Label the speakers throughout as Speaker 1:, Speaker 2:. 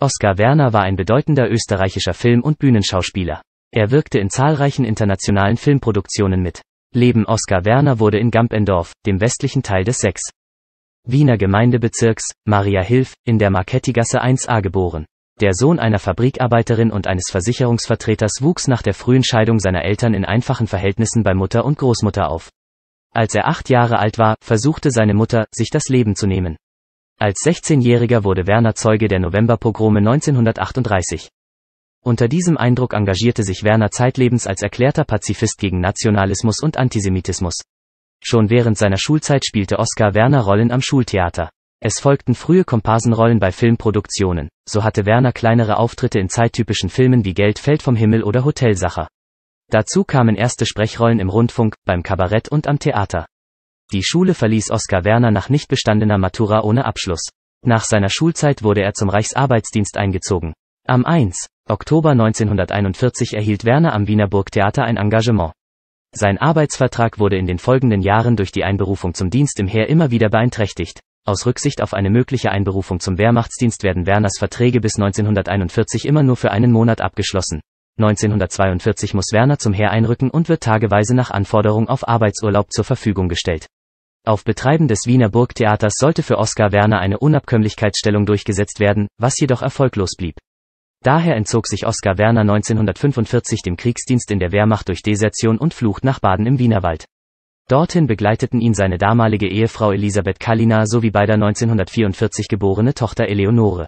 Speaker 1: Oskar Werner war ein bedeutender österreichischer Film- und Bühnenschauspieler. Er wirkte in zahlreichen internationalen Filmproduktionen mit. Leben Oskar Werner wurde in Gampendorf, dem westlichen Teil des 6. Wiener Gemeindebezirks, Maria Hilf, in der Markettigasse 1a geboren. Der Sohn einer Fabrikarbeiterin und eines Versicherungsvertreters wuchs nach der frühen Scheidung seiner Eltern in einfachen Verhältnissen bei Mutter und Großmutter auf. Als er acht Jahre alt war, versuchte seine Mutter, sich das Leben zu nehmen. Als 16-Jähriger wurde Werner Zeuge der Novemberpogrome 1938. Unter diesem Eindruck engagierte sich Werner zeitlebens als erklärter Pazifist gegen Nationalismus und Antisemitismus. Schon während seiner Schulzeit spielte Oskar Werner Rollen am Schultheater. Es folgten frühe Komparsenrollen bei Filmproduktionen, so hatte Werner kleinere Auftritte in zeittypischen Filmen wie Geld fällt vom Himmel oder Hotelsacher. Dazu kamen erste Sprechrollen im Rundfunk, beim Kabarett und am Theater. Die Schule verließ Oskar Werner nach nicht bestandener Matura ohne Abschluss. Nach seiner Schulzeit wurde er zum Reichsarbeitsdienst eingezogen. Am 1. Oktober 1941 erhielt Werner am Wiener Burgtheater ein Engagement. Sein Arbeitsvertrag wurde in den folgenden Jahren durch die Einberufung zum Dienst im Heer immer wieder beeinträchtigt. Aus Rücksicht auf eine mögliche Einberufung zum Wehrmachtsdienst werden Werners Verträge bis 1941 immer nur für einen Monat abgeschlossen. 1942 muss Werner zum Heer einrücken und wird tageweise nach Anforderung auf Arbeitsurlaub zur Verfügung gestellt. Auf Betreiben des Wiener Burgtheaters sollte für Oskar Werner eine Unabkömmlichkeitsstellung durchgesetzt werden, was jedoch erfolglos blieb. Daher entzog sich Oskar Werner 1945 dem Kriegsdienst in der Wehrmacht durch Desertion und Flucht nach Baden im Wienerwald. Dorthin begleiteten ihn seine damalige Ehefrau Elisabeth Kalina sowie beider 1944 geborene Tochter Eleonore.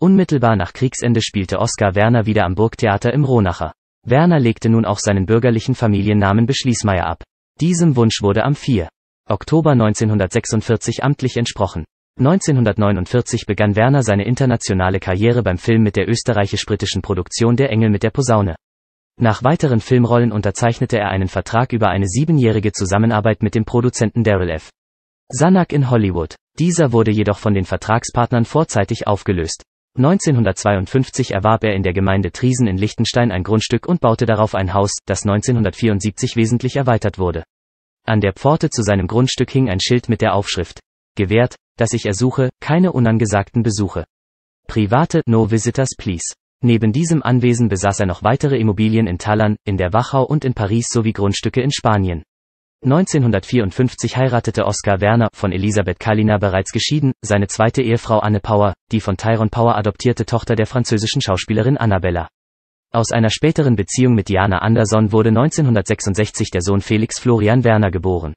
Speaker 1: Unmittelbar nach Kriegsende spielte Oskar Werner wieder am Burgtheater im Ronacher. Werner legte nun auch seinen bürgerlichen Familiennamen Beschließmeier ab. Diesem Wunsch wurde am 4. Oktober 1946 amtlich entsprochen. 1949 begann Werner seine internationale Karriere beim Film mit der österreichisch-britischen Produktion Der Engel mit der Posaune. Nach weiteren Filmrollen unterzeichnete er einen Vertrag über eine siebenjährige Zusammenarbeit mit dem Produzenten Daryl F. Sanak in Hollywood. Dieser wurde jedoch von den Vertragspartnern vorzeitig aufgelöst. 1952 erwarb er in der Gemeinde Triesen in Liechtenstein ein Grundstück und baute darauf ein Haus, das 1974 wesentlich erweitert wurde. An der Pforte zu seinem Grundstück hing ein Schild mit der Aufschrift. Gewährt, dass ich ersuche, keine unangesagten Besuche. Private, no visitors please. Neben diesem Anwesen besaß er noch weitere Immobilien in Tallern, in der Wachau und in Paris sowie Grundstücke in Spanien. 1954 heiratete Oskar Werner, von Elisabeth Kalina bereits geschieden, seine zweite Ehefrau Anne Power, die von Tyron Power adoptierte Tochter der französischen Schauspielerin Annabella. Aus einer späteren Beziehung mit Diana Anderson wurde 1966 der Sohn Felix Florian Werner geboren.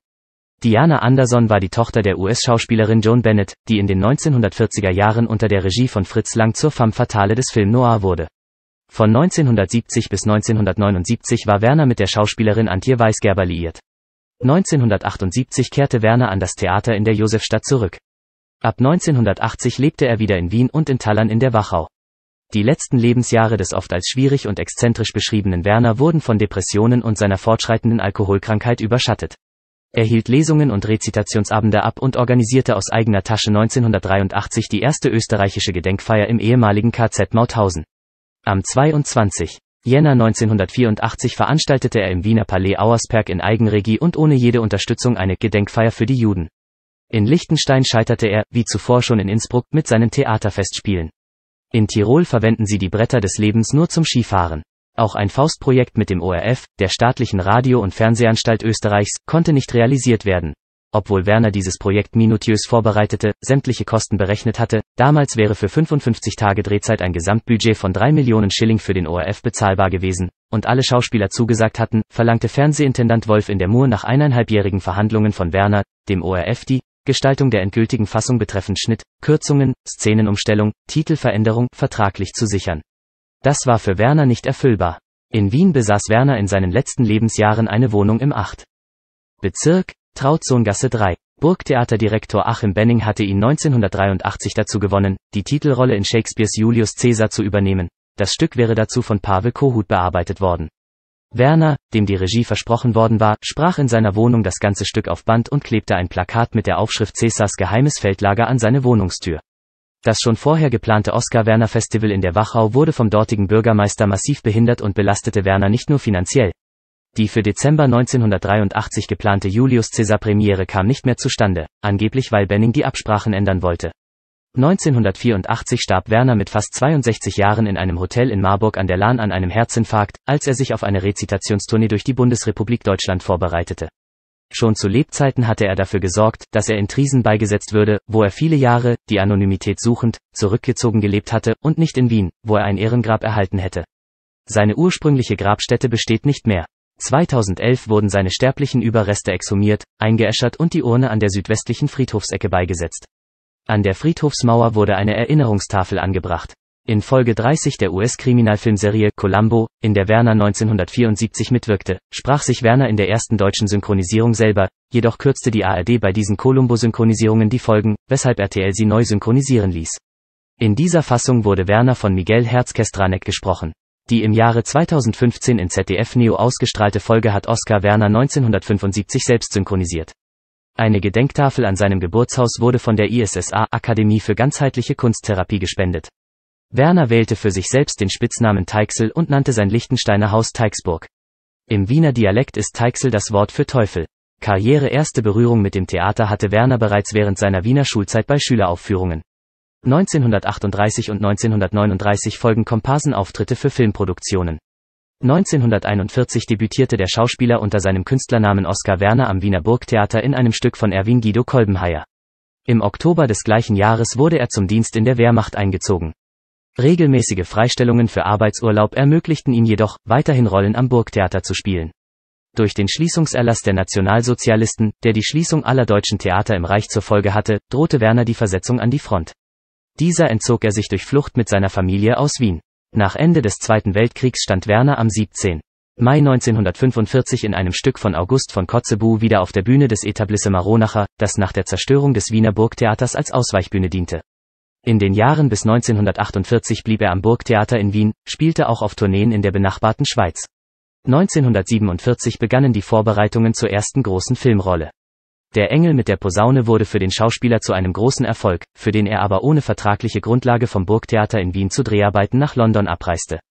Speaker 1: Diana Anderson war die Tochter der US-Schauspielerin Joan Bennett, die in den 1940er Jahren unter der Regie von Fritz Lang zur femme fatale des Film Noir wurde. Von 1970 bis 1979 war Werner mit der Schauspielerin Antje Weisgerber liiert. 1978 kehrte Werner an das Theater in der Josefstadt zurück. Ab 1980 lebte er wieder in Wien und in Tallern in der Wachau. Die letzten Lebensjahre des oft als schwierig und exzentrisch beschriebenen Werner wurden von Depressionen und seiner fortschreitenden Alkoholkrankheit überschattet. Er hielt Lesungen und Rezitationsabende ab und organisierte aus eigener Tasche 1983 die erste österreichische Gedenkfeier im ehemaligen KZ Mauthausen. Am 22. Jänner 1984 veranstaltete er im Wiener Palais Auersperg in Eigenregie und ohne jede Unterstützung eine Gedenkfeier für die Juden. In Liechtenstein scheiterte er, wie zuvor schon in Innsbruck, mit seinen Theaterfestspielen. In Tirol verwenden sie die Bretter des Lebens nur zum Skifahren. Auch ein Faustprojekt mit dem ORF, der staatlichen Radio- und Fernsehanstalt Österreichs, konnte nicht realisiert werden. Obwohl Werner dieses Projekt minutiös vorbereitete, sämtliche Kosten berechnet hatte, damals wäre für 55 Tage Drehzeit ein Gesamtbudget von 3 Millionen Schilling für den ORF bezahlbar gewesen, und alle Schauspieler zugesagt hatten, verlangte Fernsehintendant Wolf in der Mur nach eineinhalbjährigen Verhandlungen von Werner, dem ORF die Gestaltung der endgültigen Fassung betreffend Schnitt, Kürzungen, Szenenumstellung, Titelveränderung vertraglich zu sichern. Das war für Werner nicht erfüllbar. In Wien besaß Werner in seinen letzten Lebensjahren eine Wohnung im 8. Bezirk, Trautsohngasse 3. Burgtheaterdirektor Achim Benning hatte ihn 1983 dazu gewonnen, die Titelrolle in Shakespeares Julius Caesar zu übernehmen. Das Stück wäre dazu von Pavel Kohut bearbeitet worden. Werner, dem die Regie versprochen worden war, sprach in seiner Wohnung das ganze Stück auf Band und klebte ein Plakat mit der Aufschrift Cäsars geheimes Feldlager an seine Wohnungstür. Das schon vorher geplante oscar werner festival in der Wachau wurde vom dortigen Bürgermeister massiv behindert und belastete Werner nicht nur finanziell. Die für Dezember 1983 geplante Julius cäsar Premiere kam nicht mehr zustande, angeblich weil Benning die Absprachen ändern wollte. 1984 starb Werner mit fast 62 Jahren in einem Hotel in Marburg an der Lahn an einem Herzinfarkt, als er sich auf eine Rezitationstournee durch die Bundesrepublik Deutschland vorbereitete. Schon zu Lebzeiten hatte er dafür gesorgt, dass er in Triesen beigesetzt würde, wo er viele Jahre, die Anonymität suchend, zurückgezogen gelebt hatte, und nicht in Wien, wo er ein Ehrengrab erhalten hätte. Seine ursprüngliche Grabstätte besteht nicht mehr. 2011 wurden seine sterblichen Überreste exhumiert, eingeäschert und die Urne an der südwestlichen Friedhofsecke beigesetzt. An der Friedhofsmauer wurde eine Erinnerungstafel angebracht. In Folge 30 der US-Kriminalfilmserie Columbo, in der Werner 1974 mitwirkte, sprach sich Werner in der ersten deutschen Synchronisierung selber, jedoch kürzte die ARD bei diesen Columbo-Synchronisierungen die Folgen, weshalb RTL sie neu synchronisieren ließ. In dieser Fassung wurde Werner von Miguel Herzkestranek gesprochen. Die im Jahre 2015 in ZDF Neo ausgestrahlte Folge hat Oskar Werner 1975 selbst synchronisiert. Eine Gedenktafel an seinem Geburtshaus wurde von der ISSA Akademie für ganzheitliche Kunsttherapie gespendet. Werner wählte für sich selbst den Spitznamen Teixel und nannte sein Lichtensteiner Haus Teixburg. Im Wiener Dialekt ist Teixel das Wort für Teufel. Karriere erste Berührung mit dem Theater hatte Werner bereits während seiner Wiener Schulzeit bei Schüleraufführungen. 1938 und 1939 folgen Komparsenauftritte für Filmproduktionen. 1941 debütierte der Schauspieler unter seinem Künstlernamen Oskar Werner am Wiener Burgtheater in einem Stück von Erwin Guido Kolbenheier. Im Oktober des gleichen Jahres wurde er zum Dienst in der Wehrmacht eingezogen. Regelmäßige Freistellungen für Arbeitsurlaub ermöglichten ihm jedoch, weiterhin Rollen am Burgtheater zu spielen. Durch den Schließungserlass der Nationalsozialisten, der die Schließung aller deutschen Theater im Reich zur Folge hatte, drohte Werner die Versetzung an die Front. Dieser entzog er sich durch Flucht mit seiner Familie aus Wien. Nach Ende des Zweiten Weltkriegs stand Werner am 17. Mai 1945 in einem Stück von August von Kotzebue wieder auf der Bühne des Etablissement Ronacher, das nach der Zerstörung des Wiener Burgtheaters als Ausweichbühne diente. In den Jahren bis 1948 blieb er am Burgtheater in Wien, spielte auch auf Tourneen in der benachbarten Schweiz. 1947 begannen die Vorbereitungen zur ersten großen Filmrolle. Der Engel mit der Posaune wurde für den Schauspieler zu einem großen Erfolg, für den er aber ohne vertragliche Grundlage vom Burgtheater in Wien zu Dreharbeiten nach London abreiste.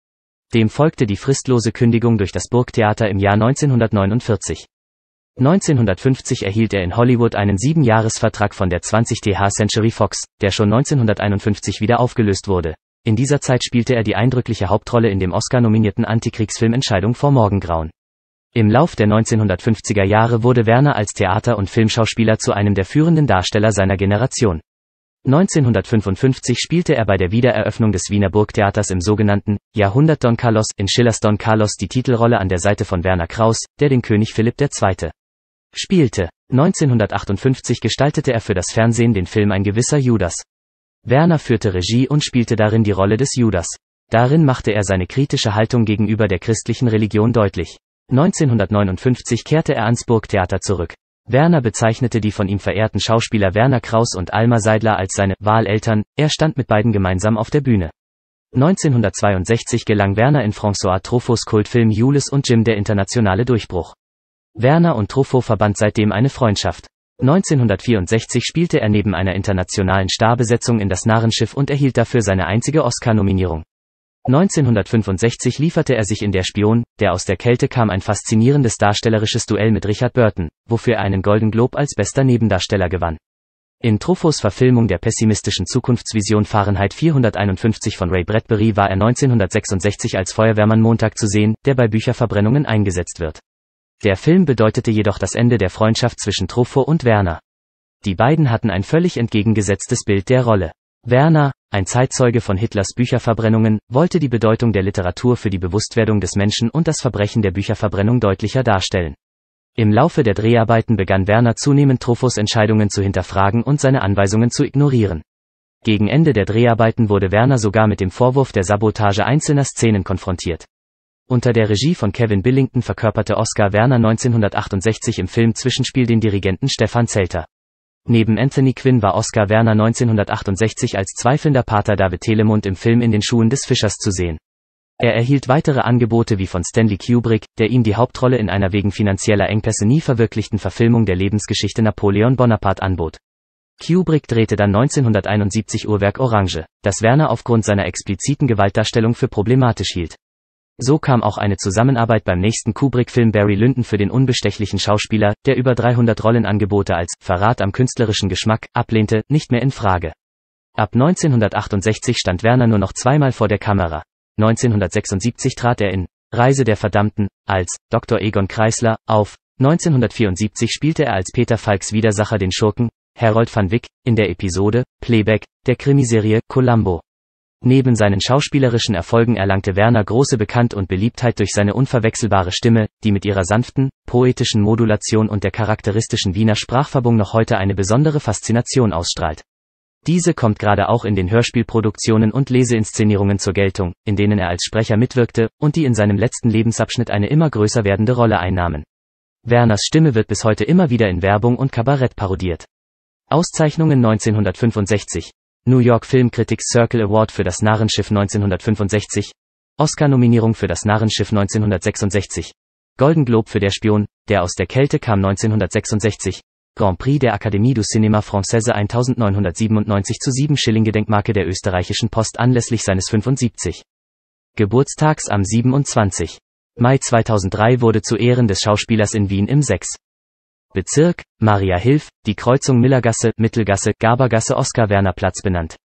Speaker 1: Dem folgte die fristlose Kündigung durch das Burgtheater im Jahr 1949. 1950 erhielt er in Hollywood einen Siebenjahresvertrag von der 20th Century Fox, der schon 1951 wieder aufgelöst wurde. In dieser Zeit spielte er die eindrückliche Hauptrolle in dem Oscar-nominierten Antikriegsfilm Entscheidung vor Morgengrauen. Im Lauf der 1950er Jahre wurde Werner als Theater- und Filmschauspieler zu einem der führenden Darsteller seiner Generation. 1955 spielte er bei der Wiedereröffnung des Wiener Burgtheaters im sogenannten Jahrhundert Don Carlos in Schillers Don Carlos die Titelrolle an der Seite von Werner Kraus, der den König Philipp II. spielte. 1958 gestaltete er für das Fernsehen den Film Ein gewisser Judas. Werner führte Regie und spielte darin die Rolle des Judas. Darin machte er seine kritische Haltung gegenüber der christlichen Religion deutlich. 1959 kehrte er ans Burgtheater zurück. Werner bezeichnete die von ihm verehrten Schauspieler Werner Kraus und Alma Seidler als seine Wahleltern, er stand mit beiden gemeinsam auf der Bühne. 1962 gelang Werner in François Troffauts Kultfilm Jules und Jim der internationale Durchbruch. Werner und Truffaut verband seitdem eine Freundschaft. 1964 spielte er neben einer internationalen Starbesetzung in Das Narrenschiff und erhielt dafür seine einzige Oscar-Nominierung. 1965 lieferte er sich in Der Spion, der aus der Kälte kam ein faszinierendes darstellerisches Duell mit Richard Burton, wofür er einen Golden Globe als bester Nebendarsteller gewann. In Truffos Verfilmung der pessimistischen Zukunftsvision Fahrenheit 451 von Ray Bradbury war er 1966 als Feuerwehrmann Montag zu sehen, der bei Bücherverbrennungen eingesetzt wird. Der Film bedeutete jedoch das Ende der Freundschaft zwischen Truffaut und Werner. Die beiden hatten ein völlig entgegengesetztes Bild der Rolle. Werner, ein Zeitzeuge von Hitlers Bücherverbrennungen, wollte die Bedeutung der Literatur für die Bewusstwerdung des Menschen und das Verbrechen der Bücherverbrennung deutlicher darstellen. Im Laufe der Dreharbeiten begann Werner zunehmend Truffos Entscheidungen zu hinterfragen und seine Anweisungen zu ignorieren. Gegen Ende der Dreharbeiten wurde Werner sogar mit dem Vorwurf der Sabotage einzelner Szenen konfrontiert. Unter der Regie von Kevin Billington verkörperte Oscar Werner 1968 im Film Zwischenspiel den Dirigenten Stefan Zelter. Neben Anthony Quinn war Oscar Werner 1968 als zweifelnder Pater David Telemund im Film In den Schuhen des Fischers zu sehen. Er erhielt weitere Angebote wie von Stanley Kubrick, der ihm die Hauptrolle in einer wegen finanzieller Engpässe nie verwirklichten Verfilmung der Lebensgeschichte Napoleon Bonaparte anbot. Kubrick drehte dann 1971 Uhrwerk Orange, das Werner aufgrund seiner expliziten Gewaltdarstellung für problematisch hielt. So kam auch eine Zusammenarbeit beim nächsten Kubrick-Film Barry Lyndon für den unbestechlichen Schauspieler, der über 300 Rollenangebote als Verrat am künstlerischen Geschmack ablehnte, nicht mehr in Frage. Ab 1968 stand Werner nur noch zweimal vor der Kamera. 1976 trat er in Reise der Verdammten als Dr. Egon Kreisler auf. 1974 spielte er als Peter Falks Widersacher den Schurken Harold van Wick in der Episode Playback der Krimiserie Columbo. Neben seinen schauspielerischen Erfolgen erlangte Werner große Bekannt und Beliebtheit durch seine unverwechselbare Stimme, die mit ihrer sanften, poetischen Modulation und der charakteristischen Wiener Sprachfärbung noch heute eine besondere Faszination ausstrahlt. Diese kommt gerade auch in den Hörspielproduktionen und Leseinszenierungen zur Geltung, in denen er als Sprecher mitwirkte und die in seinem letzten Lebensabschnitt eine immer größer werdende Rolle einnahmen. Werners Stimme wird bis heute immer wieder in Werbung und Kabarett parodiert. Auszeichnungen 1965, New York Film Critics Circle Award für das Narrenschiff 1965, Oscar-Nominierung für das Narrenschiff 1966, Golden Globe für Der Spion, der aus der Kälte kam 1966, Grand Prix der Académie du Cinéma Française 1997 zu 7 Schilling Gedenkmarke der österreichischen Post anlässlich seines 75. Geburtstags am 27. Mai 2003 wurde zu Ehren des Schauspielers in Wien im 6. Bezirk, Maria Hilf, die Kreuzung Millergasse, Mittelgasse, Gabergasse, Oskar-Werner-Platz benannt.